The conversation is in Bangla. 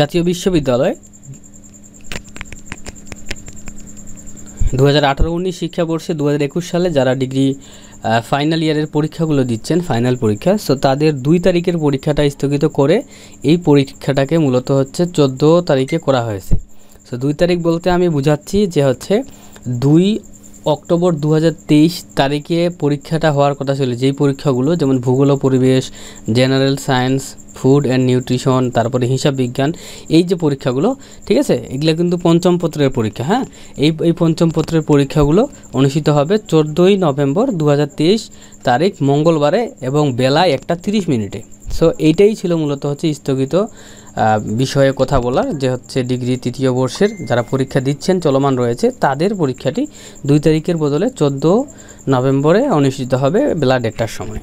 জাতীয় বিশ্ববিদ্যালয় দু হাজার আঠারো উনিশ শিক্ষাবর্ষে দু হাজার একুশ সালে যারা ডিগ্রি ফাইনাল ইয়ারের পরীক্ষাগুলো দিচ্ছেন ফাইনাল পরীক্ষা সো তাদের দুই তারিখের পরীক্ষাটা স্থগিত করে এই পরীক্ষাটাকে মূলত হচ্ছে চোদ্দো তারিখে করা হয়েছে সো দুই তারিখ বলতে আমি বুঝাচ্ছি যে হচ্ছে দুই অক্টোবর দু তারিখে পরীক্ষাটা হওয়ার কথা ছিল যেই পরীক্ষাগুলো যেমন ভূগোল পরিবেশ general science food and nutrition তারপরে হিসাব বিজ্ঞান এই যে পরীক্ষাগুলো ঠিক আছে এগুলো কিন্তু পঞ্চম পত্রের পরীক্ষা হ্যাঁ এই এই পঞ্চম পত্রের পরীক্ষাগুলো অনুষ্ঠিত হবে চোদ্দোই নভেম্বর দু তারিখ মঙ্গলবারে এবং বেলা একটা তিরিশ মিনিটে সো এইটাই ছিল মূলত হচ্ছে স্থগিত বিষয়ে কথা বলার যে হচ্ছে ডিগ্রি তৃতীয় বর্ষের যারা পরীক্ষা দিচ্ছেন চলমান রয়েছে তাদের পরীক্ষাটি দুই তারিখের বদলে চোদ্দ নভেম্বরে অনুষ্ঠিত হবে বেলা দেড়টার সময়